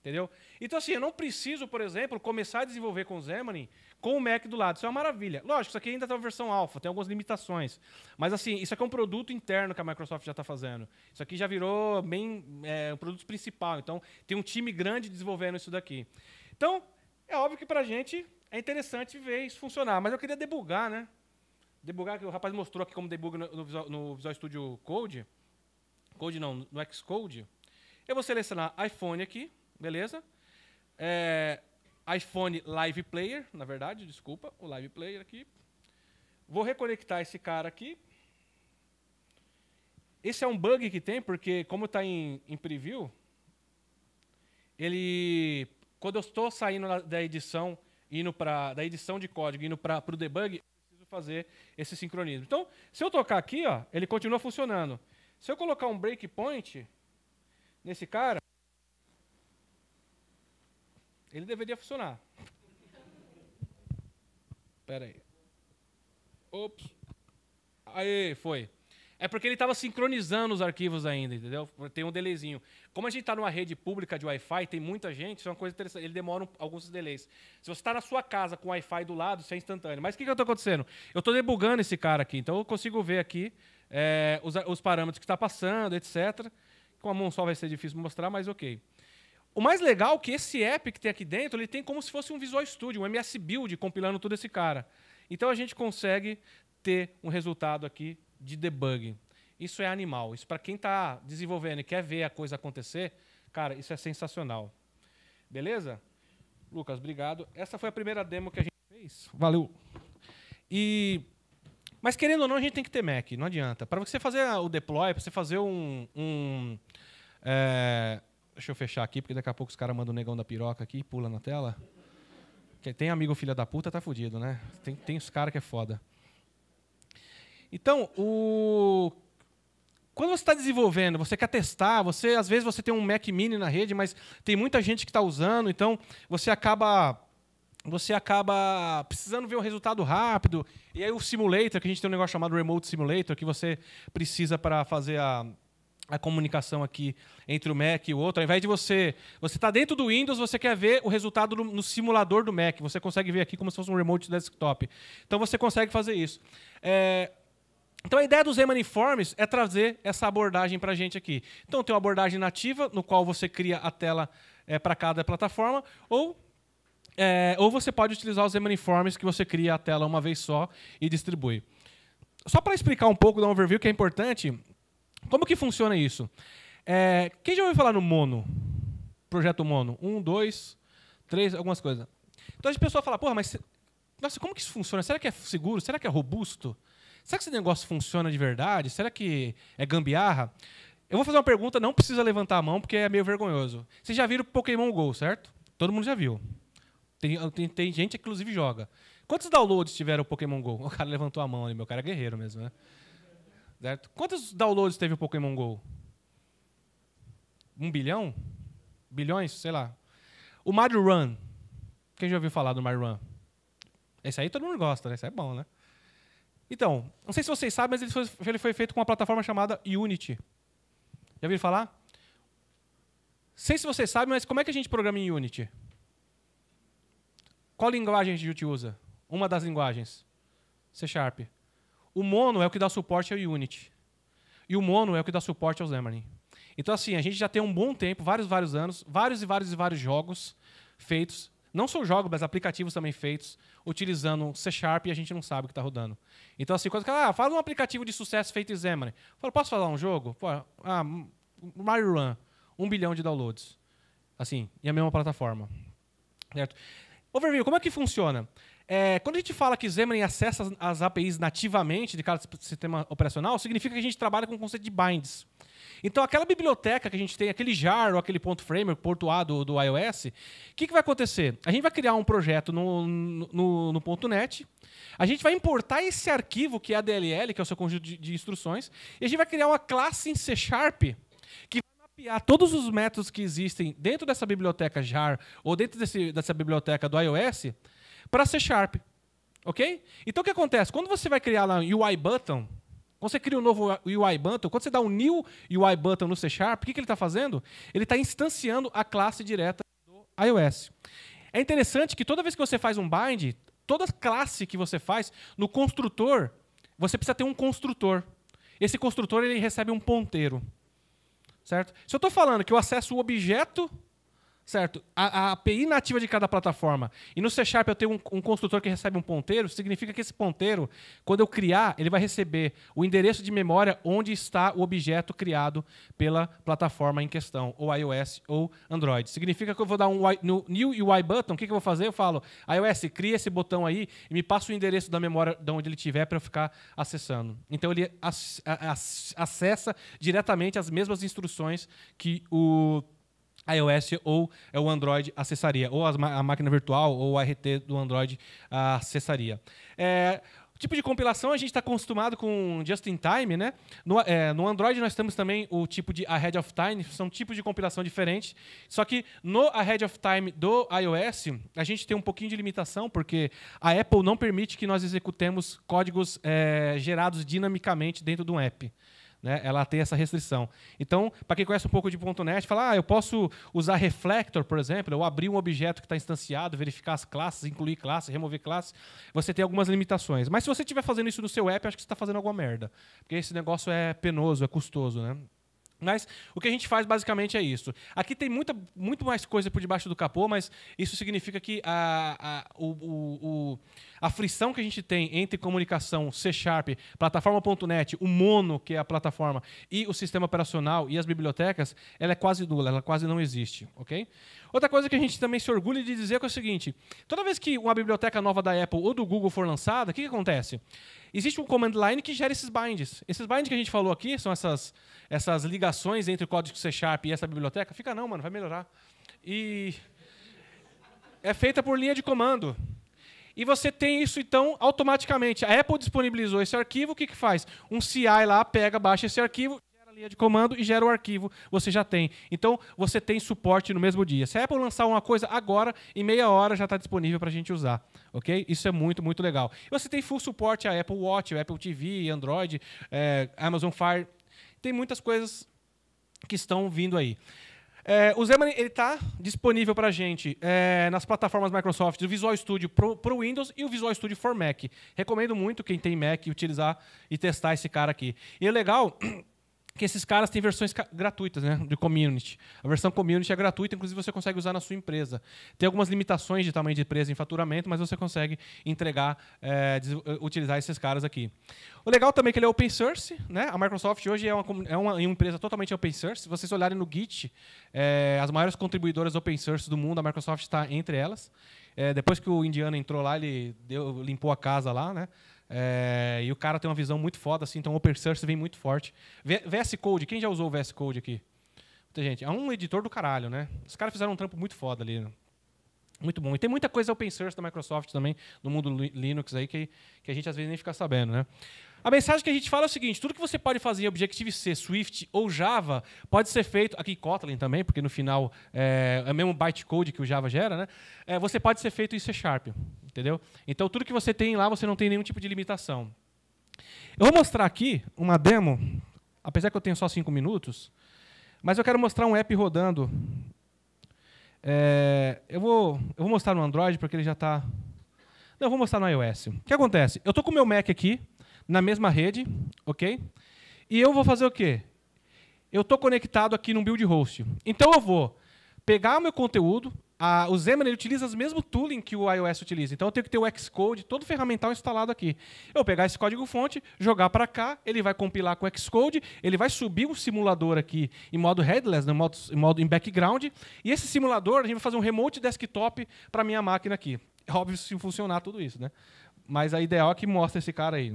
Entendeu? Então, assim, eu não preciso, por exemplo, começar a desenvolver com o Xamarin com o Mac do lado. Isso é uma maravilha. Lógico, isso aqui ainda está na versão alfa, tem algumas limitações. Mas, assim, isso aqui é um produto interno que a Microsoft já está fazendo. Isso aqui já virou bem é, um produto principal. Então, tem um time grande desenvolvendo isso daqui. Então, é óbvio que para a gente é interessante ver isso funcionar. Mas eu queria debugar, né? Debugar, que o rapaz mostrou aqui como debug no, no, Visual, no Visual Studio Code. Code não, no Xcode. Eu vou selecionar iPhone aqui, beleza? É, iPhone Live Player, na verdade, desculpa, o Live Player aqui. Vou reconectar esse cara aqui. Esse é um bug que tem, porque como está em, em preview, ele, quando eu estou saindo da edição, indo para da edição de código, indo para o debug, eu preciso fazer esse sincronismo. Então, se eu tocar aqui, ó, ele continua funcionando. Se eu colocar um breakpoint, nesse cara, ele deveria funcionar. Pera aí. Ops. Aí, foi. É porque ele estava sincronizando os arquivos ainda, entendeu? Tem um delayzinho. Como a gente está numa rede pública de Wi-Fi, tem muita gente, isso é uma coisa interessante. Ele demora um, alguns delays. Se você está na sua casa com Wi-Fi do lado, isso é instantâneo. Mas o que, que está acontecendo? Eu estou debugando esse cara aqui, então eu consigo ver aqui é, os, os parâmetros que está passando, etc. Com a mão só vai ser difícil mostrar, mas ok. O mais legal é que esse app que tem aqui dentro, ele tem como se fosse um Visual Studio, um MS Build, compilando todo esse cara. Então a gente consegue ter um resultado aqui de debug Isso é animal. Isso para quem está desenvolvendo e quer ver a coisa acontecer, cara, isso é sensacional. Beleza? Lucas, obrigado. Essa foi a primeira demo que a gente fez. Valeu. E mas querendo ou não, a gente tem que ter Mac, não adianta. Para você fazer o deploy, para você fazer um. um é... Deixa eu fechar aqui, porque daqui a pouco os caras mandam o negão da piroca aqui e pula na tela. Tem amigo filha da puta, tá fudido, né? Tem, tem os caras que é foda. Então, o... quando você está desenvolvendo, você quer testar, você às vezes você tem um Mac Mini na rede, mas tem muita gente que está usando, então você acaba você acaba precisando ver um resultado rápido. E aí o simulator, que a gente tem um negócio chamado Remote Simulator, que você precisa para fazer a, a comunicação aqui entre o Mac e o outro. Ao invés de você... Você está dentro do Windows, você quer ver o resultado no, no, simulador do Mac. Você consegue ver aqui como se fosse um remote desktop. Então você consegue fazer isso. É, então a ideia dos Emaniforms é trazer essa abordagem para a gente aqui. Então tem uma abordagem nativa, no qual você cria a tela é, para cada plataforma, ou é, ou você pode utilizar os Emaniforms que você cria a tela uma vez só e distribui. Só para explicar um pouco da overview que é importante, como que funciona isso? É, quem já ouviu falar no Mono? Projeto Mono. Um, dois, três, algumas coisas. Então a pessoa fala, porra, mas nossa, como que isso funciona? Será que é seguro? Será que é robusto? Será que esse negócio funciona de verdade? Será que é gambiarra? Eu vou fazer uma pergunta, não precisa levantar a mão porque é meio vergonhoso. Vocês já viram Pokémon Go, certo? Todo mundo já viu. Tem, ah, tem, tem gente que, inclusive, joga. Quantos downloads tiveram o Pokémon GO? [LAUGHS] O cara levantou a mão ali, meu cara é guerreiro mesmo, né? Certo? Quantos downloads teve o Pokémon GO? Um bilhão? Bilhões? Sei lá. O Mario Run. Quem já ouviu falar do Mario Run? Esse aí todo mundo gosta, né? Esse é bom, né? Então, não sei se vocês sabem, mas ele foi, ele foi feito com uma plataforma chamada Unity. Já ouviram falar? Sei se vocês sabem, mas como é que a gente programa em Unity? Qual linguagem a gente usa? Uma das linguagens. C Sharp. O Mono é o que dá suporte ao Unity. E o Mono é o que dá suporte ao Xamarin. Então, assim, a gente já tem um bom tempo, vários, vários anos, vários e vários e vários jogos feitos. Não só jogos, mas aplicativos também feitos, utilizando C Sharp e a gente não sabe o que está rodando. Então, assim, quando ah, fala um aplicativo de sucesso feito em Xamarin. Fala, posso falar um jogo? Pô, ah, Mario Run, um bilhão de downloads. Assim, e a mesma plataforma. Certo? Overview, como é que funciona? É, quando a gente fala que Xamarin acessa as, APIs nativamente de cada sistema operacional, significa que a gente trabalha com o conceito de binds. Então, aquela biblioteca que a gente tem, aquele jar ou aquele ponto framework, portuado A do, do iOS, o que, que vai acontecer? A gente vai criar um projeto no, no, no ponto .NET, a gente vai importar esse arquivo, que é a DLL, que é o seu conjunto de, de instruções, e a gente vai criar uma classe em C Sharp que mapear todos os métodos que existem dentro dessa biblioteca JAR ou dentro desse, dessa biblioteca do iOS para C Sharp. Ok? Então o que acontece? Quando você vai criar lá um UI button, quando você cria um novo UI button, quando você dá um new UI button no C Sharp, o que, que ele está fazendo? Ele está instanciando a classe direta do iOS. É interessante que toda vez que você faz um bind, toda classe que você faz, no construtor, você precisa ter um construtor. Esse construtor ele recebe um ponteiro. Certo? Se eu estou falando que eu acesso o objeto certo? A, a API nativa de cada plataforma. E no C Sharp eu tenho um, um, construtor que recebe um ponteiro, significa que esse ponteiro, quando eu criar, ele vai receber o endereço de memória onde está o objeto criado pela plataforma em questão, ou iOS ou Android. Significa que eu vou dar um UI, no New UI Button, o que, que eu vou fazer? Eu falo, iOS, cria esse botão aí e me passa o endereço da memória de onde ele tiver para eu ficar acessando. Então ele ac ac acessa diretamente as mesmas instruções que o iOS ou é o Android acessaria, ou a máquina virtual ou a RT do Android acessaria. É, o tipo de compilação a gente está acostumado com just-in-time, né? No, é, no, Android nós temos também o tipo de ahead of time, são tipos de compilação diferentes. Só que no ahead of time do iOS a gente tem um pouquinho de limitação, porque a Apple não permite que nós executemos códigos é, gerados dinamicamente dentro de um app. Né? Ela tem essa restrição. Então, para quem conhece um pouco de .NET, fala, ah, eu posso usar reflector, por exemplo, eu abrir um objeto que está instanciado, verificar as classes, incluir classe, remover classe. Você tem algumas limitações. Mas se você estiver fazendo isso no seu app, acho que você está fazendo alguma merda. Porque esse negócio é penoso, é custoso, né? Mas o que a gente faz basicamente é isso. Aqui tem muita, muito mais coisa por debaixo do capô, mas isso significa que a, a, o, o, o a frição que a gente tem entre comunicação, C Sharp, plataforma.net, o Mono, que é a plataforma, e o sistema operacional e as bibliotecas, ela é quase nula, ela quase não existe, ok? Outra coisa que a gente também se orgulha de dizer é, é o seguinte, toda vez que uma biblioteca nova da Apple ou do Google for lançada, o que, que acontece? Existe um command line que gera esses binds. Esses binds que a gente falou aqui, são essas, essas ligações entre o código C Sharp e essa biblioteca, fica não, mano, vai melhorar. E é feita por linha de comando. E você tem isso, então, automaticamente. A Apple disponibilizou esse arquivo, o que, que faz? Um CI lá pega, baixa esse arquivo, gera a linha de comando e gera o arquivo, você já tem. Então, você tem suporte no mesmo dia. Se a Apple lançar uma coisa agora, em meia hora já está disponível para a gente usar. Ok? Isso é muito, muito legal. E você tem full suporte a Apple Watch, Apple TV, Android, é, Amazon Fire. Tem muitas coisas que estão vindo aí. É, o Zeman ele está disponível para a gente é, nas plataformas Microsoft, o Visual Studio para o Windows e o Visual Studio for Mac. Recomendo muito quem tem Mac utilizar e testar esse cara aqui. E é legal [CLEARS THROAT] que esses caras têm versões gratuitas, né? De community. A versão community é gratuita, inclusive você consegue usar na sua empresa. Tem algumas limitações de tamanho de empresa em faturamento, mas você consegue entregar, é, utilizar esses caras aqui. O legal também é que ele é open source, né? A Microsoft hoje é uma, é uma empresa totalmente open source. Se vocês olharem no Git, é, as maiores contribuidoras open source do mundo, a Microsoft está entre elas. É, depois que o Indiana entrou lá, ele deu, limpou a casa lá, né? É, e o cara tem uma visão muito foda, assim, então o Open Source vem muito forte. V VS Code, quem já usou o VS Code aqui? Muita gente. É um editor do caralho, né? Os caras fizeram um trampo muito foda ali. Né? Muito bom. E tem muita coisa open source da Microsoft também, no mundo Linux aí, que, que a gente às vezes nem fica sabendo, né? A mensagem que a gente fala é o seguinte: tudo que você pode fazer em Objective-C, Swift ou Java pode ser feito aqui Kotlin também, porque no final é, é o mesmo bytecode que o Java gera, né? É, você pode ser feito em C Sharp, entendeu? Então tudo que você tem lá você não tem nenhum tipo de limitação. Eu vou mostrar aqui uma demo, apesar que eu tenho só cinco minutos, mas eu quero mostrar um app rodando. É, eu, vou, eu vou mostrar no Android porque ele já está. Não, eu vou mostrar no iOS. O que acontece? Eu estou com o meu Mac aqui na mesma rede, ok? E eu vou fazer o quê? Eu estou conectado aqui num build host. Então eu vou pegar o meu conteúdo, a, o Xamarin utiliza o mesmo tooling que o iOS utiliza. Então eu tenho que ter o Xcode, todo o ferramental instalado aqui. Eu pegar esse código-fonte, jogar para cá, ele vai compilar com o Xcode, ele vai subir um simulador aqui em modo headless, né, modo, em modo em background, e esse simulador a gente vai fazer um remote desktop para minha máquina aqui. É óbvio se funcionar tudo isso, né? Mas a ideal é que mostre esse cara aí.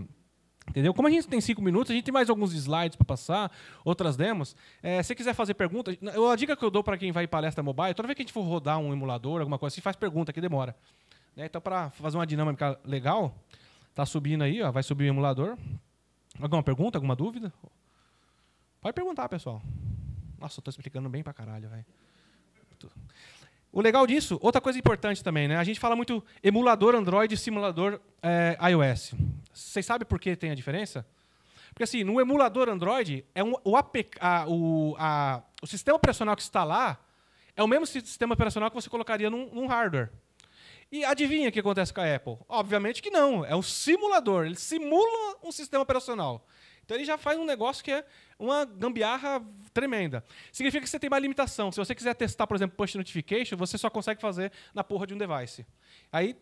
Entendeu? Como a gente tem cinco minutos, a gente tem mais alguns slides para passar, outras demos. É, se quiser fazer pergunta, eu, a dica que eu dou para quem vai em palestra mobile, toda vez que a gente for rodar um emulador, alguma coisa assim, faz pergunta, que demora. Né? Então, para fazer uma dinâmica legal, tá subindo aí, ó, vai subir o emulador. Alguma pergunta, alguma dúvida? Pode perguntar, pessoal. Nossa, eu tô explicando bem pra caralho, velho. O legal disso, outra coisa importante também, né? A gente fala muito emulador Android e simulador é, iOS. Vocês sabem por que tem a diferença? Porque assim, no emulador Android, é um, o, APK, a, o, a, o sistema operacional que está lá é o mesmo sistema operacional que você colocaria num, num hardware. E adivinha o que acontece com a Apple? Obviamente que não. É um simulador. Ele simula um sistema operacional. Então ele já faz um negócio que é uma gambiarra tremenda. Significa que você tem uma limitação. Se você quiser testar, por exemplo, push notification, você só consegue fazer na porra de um device. Aí,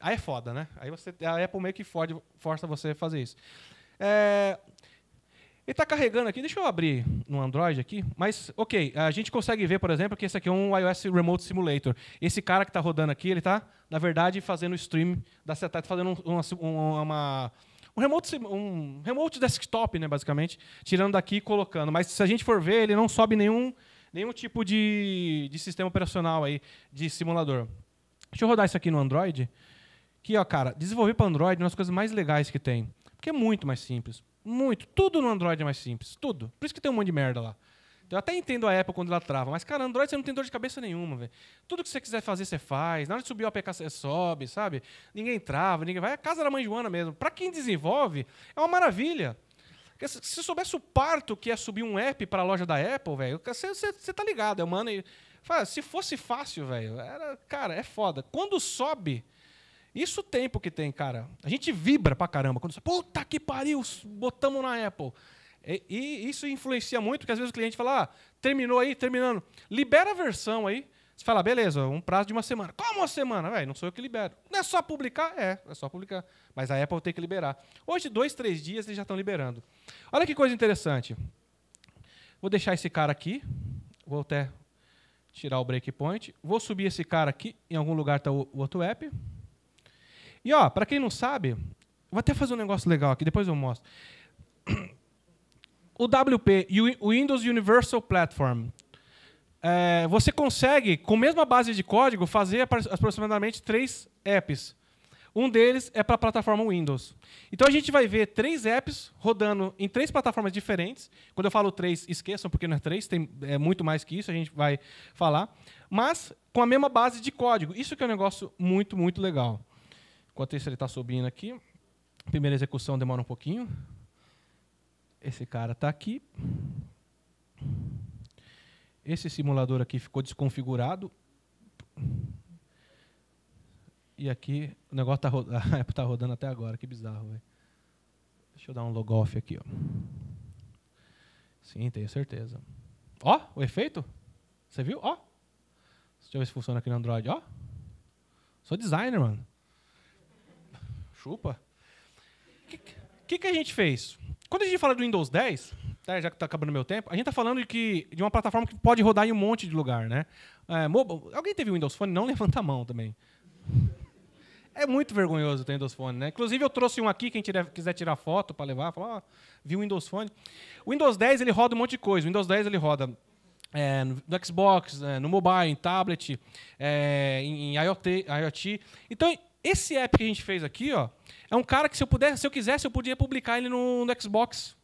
aí é foda, né? Aí você, a Apple meio que força você a fazer isso. É, ele está carregando aqui, deixa eu abrir no Android aqui, mas ok, a gente consegue ver, por exemplo, que esse aqui é um iOS Remote Simulator. Esse cara que está rodando aqui, ele está, na verdade, fazendo o stream da está fazendo um, uma, uma, um remote, um remote desktop, né, basicamente, tirando daqui e colocando. Mas se a gente for ver, ele não sobe nenhum, nenhum tipo de, de sistema operacional aí, de simulador. Deixa eu rodar isso aqui no Android. Que, ó, cara, desenvolver para Android é uma das coisas mais legais que tem. Porque é muito mais simples. Muito. Tudo no Android é mais simples. Tudo. Por isso que tem um monte de merda lá. Então, eu até entendo a Apple quando ela trava, mas, cara, Android você não tem dor de cabeça nenhuma, velho. Tudo que você quiser fazer, você faz. Na hora de subir o APK, você sobe, sabe? Ninguém trava, ninguém vai. É a casa da mãe Joana mesmo. Para quem desenvolve, é uma maravilha. Porque se você soubesse o parto que é subir um app para a loja da Apple, velho, você, você, você tá ligado, é humano. Se fosse fácil, velho, era, cara, é foda. Quando sobe, isso o tempo que tem, cara. A gente vibra pra caramba. Quando sobe. puta que pariu, botamos na Apple. E, e, isso influencia muito, porque às vezes o cliente fala, ah, terminou aí, terminando. Libera a versão aí. Você fala, beleza, um prazo de uma semana. Como uma semana? Véi, não sou eu que libero. Não é só publicar? É, é só publicar. Mas a Apple tem que liberar. Hoje, dois, três dias, eles já estão liberando. Olha que coisa interessante. Vou deixar esse cara aqui. Vou até tirar o breakpoint. Vou subir esse cara aqui. Em algum lugar está o, o outro app. E, ó, para quem não sabe, vou até fazer um negócio legal aqui, depois eu mostro. [CLEARS THROAT] o WP e o Windows Universal Platform, é, você consegue, com a mesma base de código, fazer aproximadamente três apps. Um deles é para a plataforma Windows. Então a gente vai ver três apps rodando em três plataformas diferentes. Quando eu falo três, esqueçam, porque não é três, tem é muito mais que isso, a gente vai falar. Mas com a mesma base de código. Isso que é um negócio muito, muito legal. Enquanto isso, ele está subindo aqui. A primeira execução demora um pouquinho esse cara está aqui. Esse simulador aqui ficou desconfigurado. E aqui o negócio está [LAUGHS] tá rodando até agora, que bizarro. Véio. Deixa eu dar um log off aqui. Ó. Sim, tenho certeza. Ó, o efeito. Você viu? Ó. Deixa eu ver se funciona aqui no Android. Ó. Sou designer, mano. Chupa. O que, que, que a gente fez? Quando a gente fala do Windows 10, tá, já que está acabando meu tempo, a gente está falando de, que, de uma plataforma que pode rodar em um monte de lugar, né? É, mobile, alguém teve o Windows Phone? Não levanta a mão também. É muito vergonhoso ter Windows Phone, né? Inclusive, eu trouxe um aqui, quem tiver, quiser tirar foto para levar, falar, ó, vi o Windows Phone. O Windows 10, ele roda um monte de coisa. O Windows 10, ele roda é, no, no Xbox, é, no mobile, em tablet, é, em, em IoT, IoT. Então, esse app que a gente fez aqui, ó, é um cara que se eu pudesse, se eu quisesse, eu podia publicar ele no, no Xbox.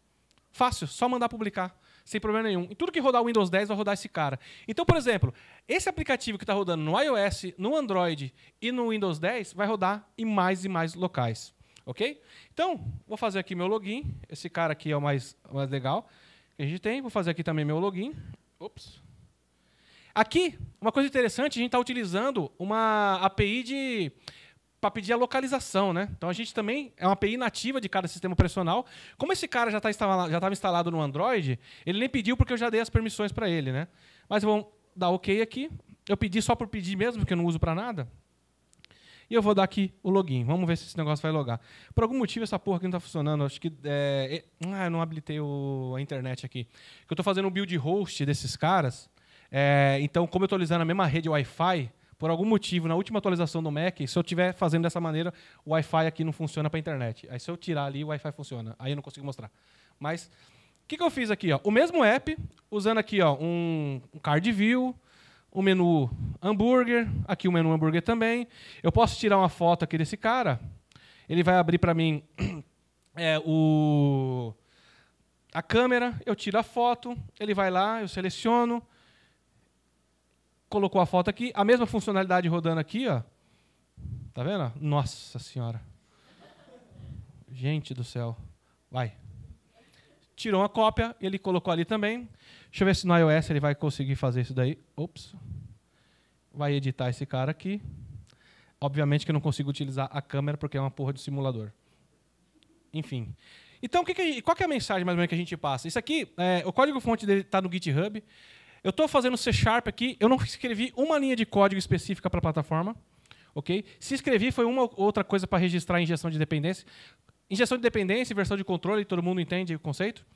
Fácil, só mandar publicar sem problema nenhum. E tudo que rodar Windows 10 vai rodar esse cara. Então, por exemplo, esse aplicativo que está rodando no iOS, no Android e no Windows 10 vai rodar em mais e mais locais. Ok? Então, vou fazer aqui meu login. Esse cara aqui é o mais, mais legal que a gente tem. Vou fazer aqui também meu login. Ops. Aqui, uma coisa interessante, a gente está utilizando uma API de para pedir a localização, né? Então a gente também é uma API nativa de cada sistema operacional. Como esse cara já tá estava instalado no Android, ele nem pediu porque eu já dei as permissões para ele, né? Mas vamos dar OK aqui. Eu pedi só por pedir mesmo, porque eu não uso para nada. E eu vou dar aqui o login. Vamos ver se esse negócio vai logar. Por algum motivo essa porra aqui não está funcionando. Acho que é... ah, eu não habilitei o... a internet aqui. Eu estou fazendo um build host desses caras. É... Então, como eu estou usando a mesma rede Wi-Fi, por algum motivo, na última atualização do Mac, se eu estiver fazendo dessa maneira, o Wi-Fi aqui não funciona para a internet. Aí se eu tirar ali, o Wi-Fi funciona. Aí eu não consigo mostrar. Mas o que, que eu fiz aqui? Ó? O mesmo app, usando aqui ó, um, um card view, o um menu hambúrguer, aqui o um menu hambúrguer também. Eu posso tirar uma foto aqui desse cara. Ele vai abrir para mim [CLEARS THROAT] é, o a câmera, eu tiro a foto, ele vai lá, eu seleciono, colocou a foto aqui, a mesma funcionalidade rodando aqui, ó. Tá vendo? Nossa senhora. Gente do céu. Vai. Tirou uma cópia, ele colocou ali também. Deixa eu ver se no iOS ele vai conseguir fazer isso daí. Ops. Vai editar esse cara aqui. Obviamente que eu não consigo utilizar a câmera porque é uma porra de simulador. Enfim. Então, que que, qual que é a mensagem mais ou menos que a gente passa? Isso aqui, é, o código-fonte dele está no GitHub. Eu estou fazendo C Sharp aqui, eu não escrevi uma linha de código específica para a plataforma. Okay? Se escrevi, foi uma outra coisa para registrar a injeção de dependência. Injeção de dependência, versão de controle, todo mundo entende o conceito?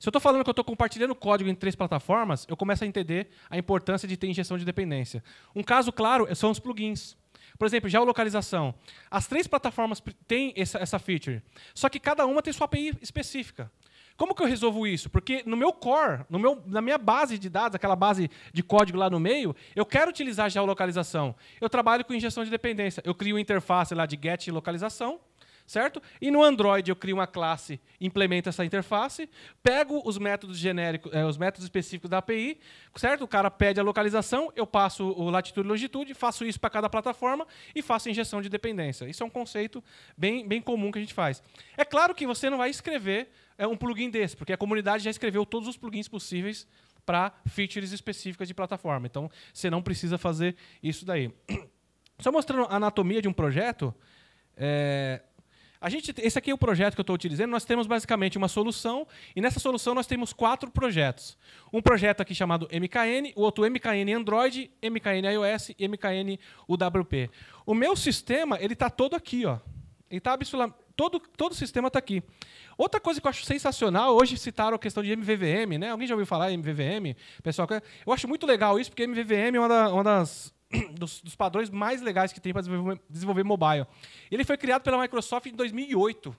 Se eu estou falando que eu estou compartilhando código em três plataformas, eu começo a entender a importância de ter injeção de dependência. Um caso claro são os plugins. Por exemplo, geolocalização. As três plataformas têm essa feature, só que cada uma tem sua API específica. Como que eu resolvo isso? Porque no meu core, no meu, na minha base de dados, aquela base de código lá no meio, eu quero utilizar geolocalização. Eu trabalho com injeção de dependência. Eu crio uma interface lá de get localização certo? E no Android eu crio uma classe, implemento essa interface, pego os métodos genéricos, eh, os métodos específicos da API, certo? O cara pede a localização, eu passo o latitude e longitude, faço isso para cada plataforma e faço injeção de dependência. Isso é um conceito bem, bem comum que a gente faz. É claro que você não vai escrever eh, um plugin desse, porque a comunidade já escreveu todos os plugins possíveis para features específicas de plataforma. Então, você não precisa fazer isso daí. [CLEARS THROAT] Só mostrando a anatomia de um projeto, é, a gente, esse aqui é o projeto que eu estou utilizando. Nós temos basicamente uma solução, e nessa solução nós temos quatro projetos. Um projeto aqui chamado MKN, o outro MKN Android, MKN iOS e MKN UWP. O meu sistema ele está todo aqui, ó. Ele está absolutamente todo, todo o sistema está aqui. Outra coisa que eu acho sensacional, hoje citaram a questão de MVVM, né? Alguém já ouviu falar em MVVM? Pessoal, eu acho muito legal isso, porque MVVM é uma, das [CLEARS THROAT] dos, dos padrões mais legais que tem para desenvolver, desenvolver mobile. Ele foi criado pela Microsoft em 2008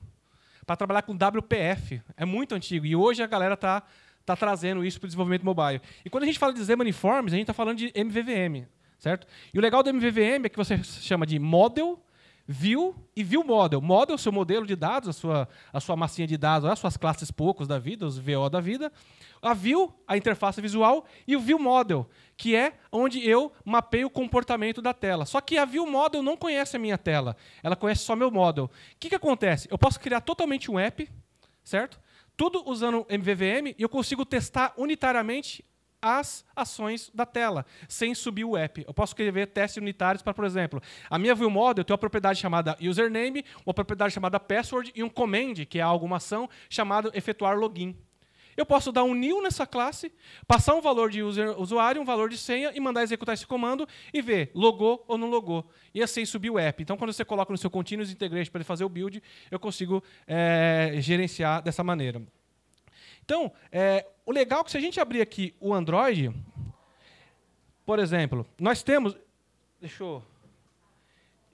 para trabalhar com WPF. É muito antigo. E hoje a galera está tá trazendo isso para o desenvolvimento mobile. E quando a gente fala de Zeman Forms, a gente está falando de MVVM, certo? E o legal do MVVM é que você chama de Model View e View Model. Model, é seu modelo de dados, a sua, a sua massinha de dados, as suas classes poucos da vida, os VO da vida. A View, a interface visual, e o View Model, que é onde eu mapeio o comportamento da tela. Só que a View Model não conhece a minha tela, ela conhece só meu model. O que, que acontece? Eu posso criar totalmente um app, certo? Tudo usando MVVM e eu consigo testar unitariamente as ações da tela, sem subir o app. Eu posso escrever testes unitários para, por exemplo, a minha ViewModel tem uma propriedade chamada username, uma propriedade chamada password e um command, que é alguma ação, chamado efetuar login. Eu posso dar um new nessa classe, passar um valor de user, usuário, um valor de senha e mandar executar esse comando e ver logou ou não logou. E assim subir o app. Então, quando você coloca no seu continuous integration para ele fazer o build, eu consigo é, gerenciar dessa maneira. Então, é, o legal é que se a gente abrir aqui o Android, por exemplo, nós temos. Deixa eu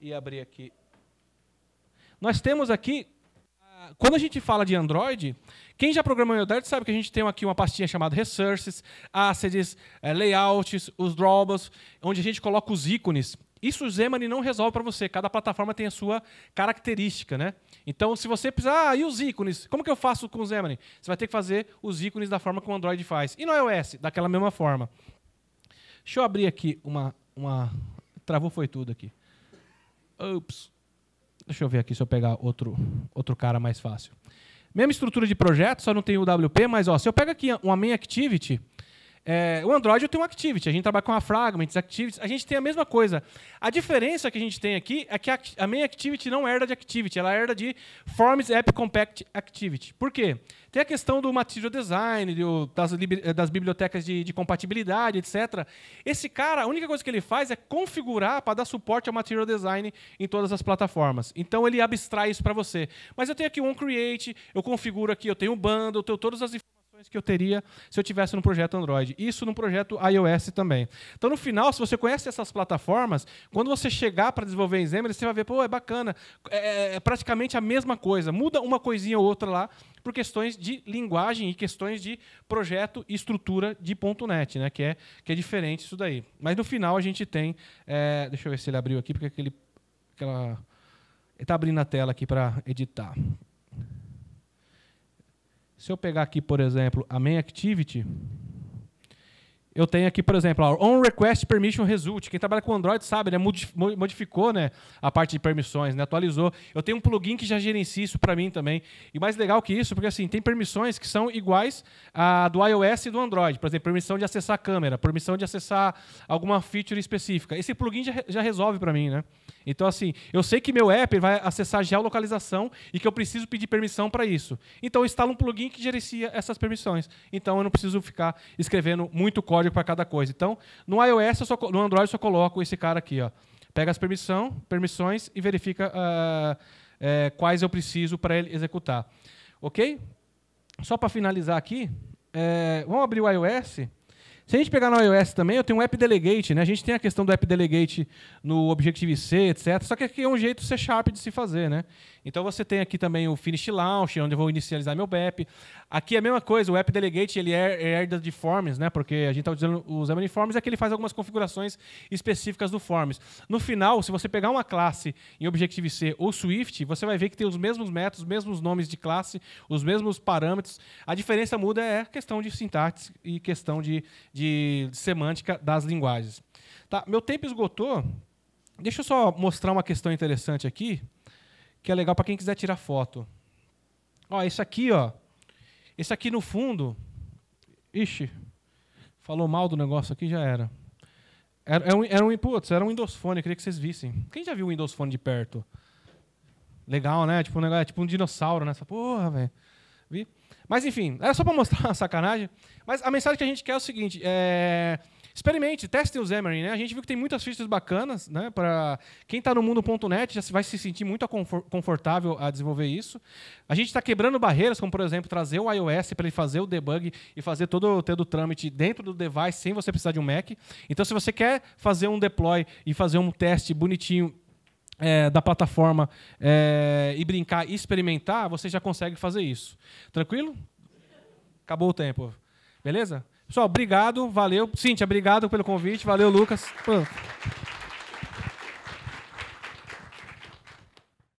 ir abrir aqui. Nós temos aqui. Ah, quando a gente fala de Android, quem já programou em Android sabe que a gente tem aqui uma pastinha chamada Resources, Assets, eh, Layouts, os drawables, onde a gente coloca os ícones isso o Zemani não resolve para você. Cada plataforma tem a sua característica, né? Então, se você precisar, ah, e os ícones? Como que eu faço com o Zemani? Você vai ter que fazer os ícones da forma que o Android faz. E no iOS, daquela mesma forma. Deixa eu abrir aqui uma... uma... Travou foi tudo aqui. Ops. Deixa eu ver aqui se eu pegar outro, outro cara mais fácil. Mesma estrutura de projeto, só não tem o WP, mas ó, se eu pego aqui uma main activity, é, o Android tem um Activity, a gente trabalha com a Fragments, Activities, a gente tem a mesma coisa. A diferença que a gente tem aqui é que a, main Activity não é herda de Activity, ela é herda de Forms App Compact Activity. Por quê? Tem a questão do material design, do, das, eh, das, bibliotecas de, de, compatibilidade, etc. Esse cara, a única coisa que ele faz é configurar para dar suporte ao material design em todas as plataformas. Então ele abstrai isso para você. Mas eu tenho aqui o um OnCreate, eu configuro aqui, eu tenho o um bundle, eu tenho todas as informações que eu teria se eu tivesse no projeto Android. Isso no projeto iOS também. Então, no final, se você conhece essas plataformas, quando você chegar para desenvolver em Xamarin, você vai ver, pô, é bacana, é, é, é praticamente a mesma coisa. Muda uma coisinha ou outra lá, por questões de linguagem e questões de projeto e estrutura de .NET, né? Que é, que é diferente isso daí. Mas no final a gente tem... É, deixa eu ver se ele abriu aqui, porque aquele, aquela... Ele está abrindo a tela aqui para editar. Se eu pegar aqui, por exemplo, a main activity, eu tenho aqui, por exemplo, ó, on request permission result. Quem trabalha com Android sabe, né modificou né, a parte de permissões, né, atualizou. Eu tenho um plugin que já gerencia isso para mim também. E mais legal que isso, porque assim, tem permissões que são iguais a do iOS e do Android. Por exemplo, permissão de acessar a câmera, permissão de acessar alguma feature específica. Esse plugin já, já resolve para mim, né? Então, assim, eu sei que meu app vai acessar geolocalização e que eu preciso pedir permissão para isso. Então, eu instalo um plugin que gerencia essas permissões. Então, eu não preciso ficar escrevendo muito código para cada coisa. Então, no iOS, só, no Android, eu só coloco esse cara aqui. Ó. Pega as permissão, permissões e verifica uh, quais eu preciso para ele executar. Ok? Só para finalizar aqui, é, vamos abrir o iOS. Se a gente pegar no iOS também, eu tenho um app delegate, né? A gente tem a questão do app delegate no Objective-C, etc. Só que aqui é um jeito C Sharp de se fazer, né? Então você tem aqui também o finish launch, onde eu vou inicializar meu BEP. Aqui é a mesma coisa, o app delegate ele é, é herda de forms, né? Porque a gente está usando, Xamarin forms, é que ele faz algumas configurações específicas do forms. No final, se você pegar uma classe em Objective-C ou Swift, você vai ver que tem os mesmos métodos, os mesmos nomes de classe, os mesmos parâmetros. A diferença muda é questão de sintaxe e questão de, de de, semântica das linguagens. Tá, meu tempo esgotou. Deixa eu só mostrar uma questão interessante aqui, que é legal para quem quiser tirar foto. Ó, esse aqui, ó. Esse aqui no fundo. Ixi, falou mal do negócio aqui, já era. Era, era um, era um, putz, era um Windows Phone, eu queria que vocês vissem. Quem já viu um Windows Phone de perto? Legal, né? Tipo um, negócio, é tipo um dinossauro, né? Essa porra, velho. Vi? Mas enfim, era só para mostrar uma [LAUGHS] sacanagem. Mas a mensagem que a gente quer é o seguinte: é... experimente, teste o Xamarin. Né? A gente viu que tem muitas features bacanas. Né? Para quem está no mundo.net já vai se sentir muito confortável a desenvolver isso. A gente está quebrando barreiras, como por exemplo trazer o iOS para ele fazer o debug e fazer todo, todo o trâmite dentro do device sem você precisar de um Mac. Então, se você quer fazer um deploy e fazer um teste bonitinho é, da plataforma é, e brincar e experimentar, você já consegue fazer isso. Tranquilo? Acabou o tempo. Beleza? Pessoal, obrigado, valeu. Cíntia, obrigado pelo convite, valeu, Lucas.